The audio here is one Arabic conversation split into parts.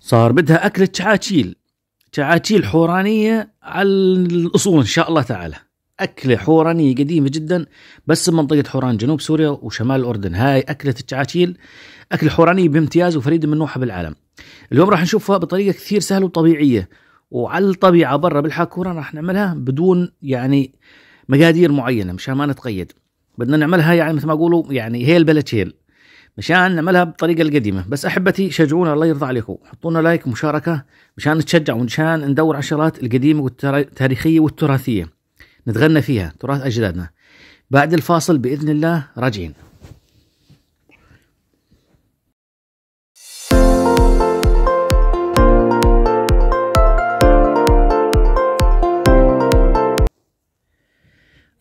صار بدها أكلة شعاتيل شعاتيل حورانية على الأصول إن شاء الله تعالى أكلة حورانية قديمة جدا بس بمنطقة حوران جنوب سوريا وشمال الأردن هاي أكلة الشعاتيل أكل حورانية بامتياز وفريدة من نوعها بالعالم اليوم راح نشوفها بطريقة كثير سهلة وطبيعية وعلى الطبيعة برا بالحاكورة راح نعملها بدون يعني مقادير معينة مشان ما نتقيد بدنا نعملها يعني مثل ما يقولوا يعني هيل بلا هيل مشان نعملها بالطريقه القديمه بس احبتي شجعونا الله يرضى عليكم حطونا لايك ومشاركه مشان نتشجع ومشان ندور على الشغلات القديمه والتاريخيه والتراثيه نتغنى فيها تراث اجدادنا بعد الفاصل باذن الله راجعين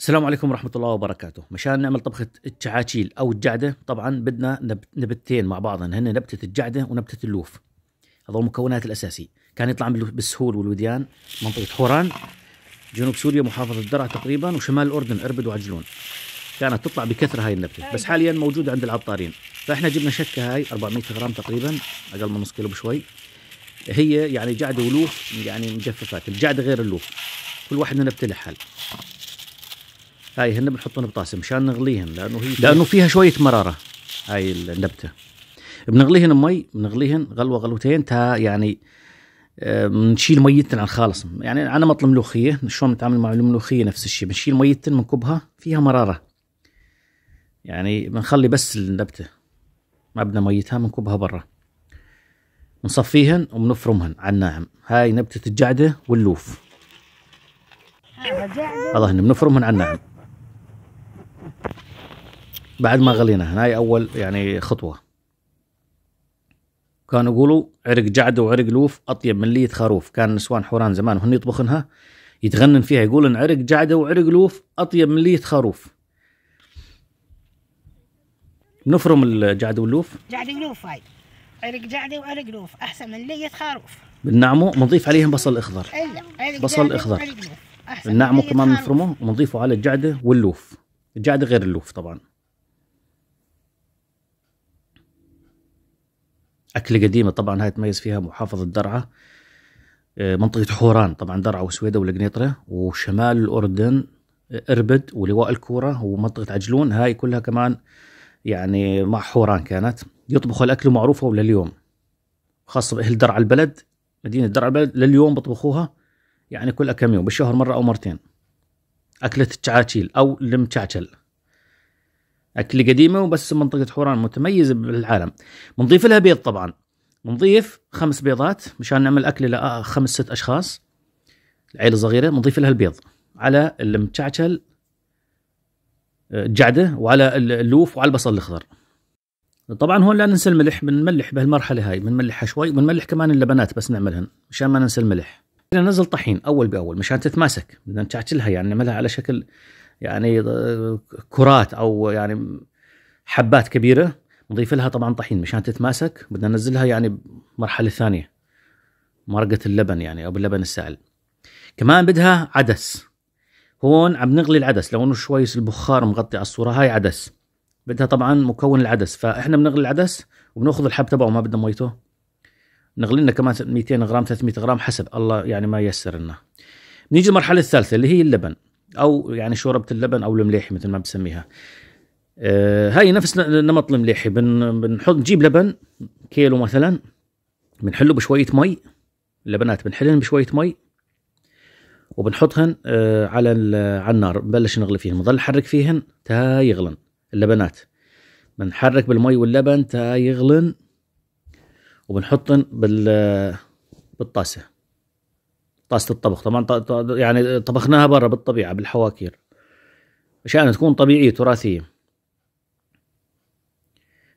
السلام عليكم ورحمة الله وبركاته مشان نعمل طبخة التعاتيل أو الجعدة طبعا بدنا نبتين مع بعض هن نبتة الجعدة ونبتة اللوف هذول المكونات الأساسية كان يطلع بالسهول والوديان منطقة حوران جنوب سوريا محافظة درعا تقريبا وشمال الأردن أربد وعجلون كانت تطلع بكثرة هاي النبتة بس حاليا موجودة عند العطارين فإحنا جبنا شكة هاي 400 غرام تقريبا أقل من نص كيلو بشوي هي يعني جعدة ولوف يعني مجففات الجعدة غير اللوف كل واحد من نبتة لحال هاي هن بنحطهم بطاسه مشان نغليهن لانه هي لانه فيها شويه مراره هاي النبته بنغليهن بمي بنغليهن غلوه غلوتين تا يعني آه، بنشيل ميتن عن خالص يعني انا مطل ملوخيه شلون بنتعامل مع الملوخيه نفس الشيء بنشيل ميتن بنكبها فيها مراره يعني بنخلي بس النبته ما بدنا ميتها بنكبها برا بنصفيهن وبنفرمهن على الناعم هاي نبته الجعده واللوف آه، الله بنفرمهن على الناعم بعد ما غلينا هنا اول يعني خطوه كانوا يقولوا عرق جعده وعرق لوف اطيب من ليه خروف كان نسوان حوران زمان وهن يطبخنها يتغنن فيها يقول ان عرق جعده وعرق لوف اطيب من ليه خروف نفرم الجعد واللوف جعد ولوف هاي عرق جعده وعرق لوف احسن من ليه خروف بنعمه بنضيف عليهم بصل اخضر بصل اخضر بنعمه كمان نفرمه ونضيفه على الجعده واللوف الجعده غير اللوف طبعا اكله قديمه طبعا هاي تميز فيها محافظه درعا آه، منطقه حوران طبعا درعا وسويدة والقنيطره وشمال الاردن آه، اربد ولواء الكوره ومنطقه عجلون هاي كلها كمان يعني مع حوران كانت يطبخوا الاكل معروفه ولليوم خاصه باهل درعا البلد مدينه درعا البلد لليوم بطبخوها يعني كلها كم يوم بالشهر مره او مرتين اكله التشعاتشيل او المتشعشل اكله قديمه وبس منطقه حوران متميزه بالعالم بنضيف لها بيض طبعا بنضيف خمس بيضات مشان نعمل اكله لخمس ست اشخاص عيله صغيره بنضيف لها البيض على المشعشل الجعده آه، وعلى اللوف وعلى البصل الاخضر طبعا هون لا ننسى الملح بنملح بهالمرحله هاي بنملحها شوي وبنملح كمان اللبنات بس نعملهن مشان ما ننسى الملح بدنا ننزل طحين اول باول مشان تتماسك بدنا نتشعشلها يعني نعملها على شكل يعني آه، كرات او يعني حبات كبيره نضيف لها طبعا طحين مشان تتماسك بدنا ننزلها يعني مرحله ثانيه مرقه اللبن يعني او باللبن السائل كمان بدها عدس هون عم نغلي العدس لو انه شوي البخار مغطي على الصوره هاي عدس بدها طبعا مكون العدس فاحنا بنغلي العدس وبناخذ الحب تبعه ما بدنا ميته نغلي لنا كمان 200 غرام 300 غرام حسب الله يعني ما ييسر لنا نيجي المرحله الثالثه اللي هي اللبن او يعني شوربه اللبن او المليحي مثل ما بسميها آه هاي نفس نمط المليحي بن بنحط نجيب لبن كيلو مثلا بنحله بشويه مي اللبنات بنحلهن بشويه مي وبنحطهن آه على على النار بنبلش نغلي فيهن بنضل نحرك فيهن تا يغلن اللبنات بنحرك بالمي واللبن تا يغلن وبنحطهن بال بالطاسه طاسه الطبخ طبعا يعني طبخناها برا بالطبيعه بالحواكير عشان تكون طبيعيه تراثيه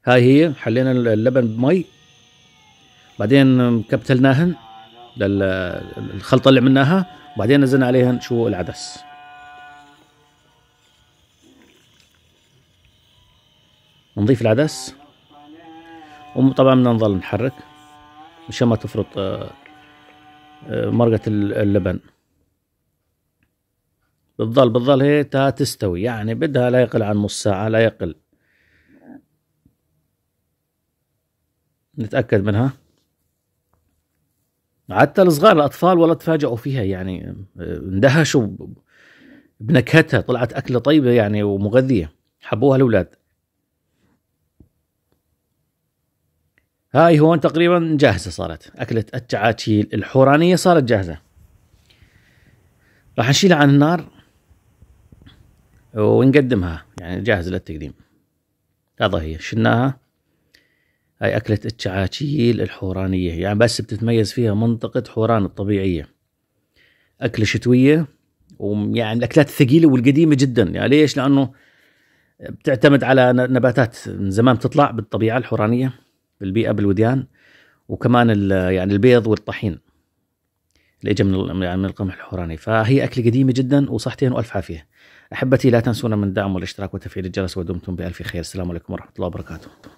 هاي هي حلينا اللبن بمي بعدين كبتلناهن للخلطه اللي عملناها وبعدين نزلنا عليهن شو العدس نضيف العدس وطبعا بدنا نضل نحرك مشان ما تفرط آه، مرقة اللبن بتظل بتظل هي تا تستوي يعني بدها لا يقل عن نص ساعة لا يقل نتأكد منها حتى الصغار الأطفال ولا تفاجئوا فيها يعني اندهشوا بنكهتها طلعت أكلة طيبة يعني ومغذية حبوها الأولاد هاي هون تقريبا جاهزه صارت اكله التعاتيل الحورانيه صارت جاهزه راح نشيلها عن النار ونقدمها يعني جاهزه للتقديم هذا هي شلناها هاي أكلة التعاتيل الحورانية يعني بس بتتميز فيها منطقة حوران الطبيعية أكلة شتوية ويعني الأكلات الثقيلة والقديمة جدا يعني ليش لأنه بتعتمد على نباتات من زمان بتطلع بالطبيعة الحورانية بالبيئه بالوديان وكمان يعني البيض والطحين اللي اجى من يعني من القمح الحوراني فهي اكله قديمه جدا وصحتين والف عافيه احبتي لا تنسونا من الدعم والاشتراك وتفعيل الجرس ودمتم بالف خير السلام عليكم ورحمه الله وبركاته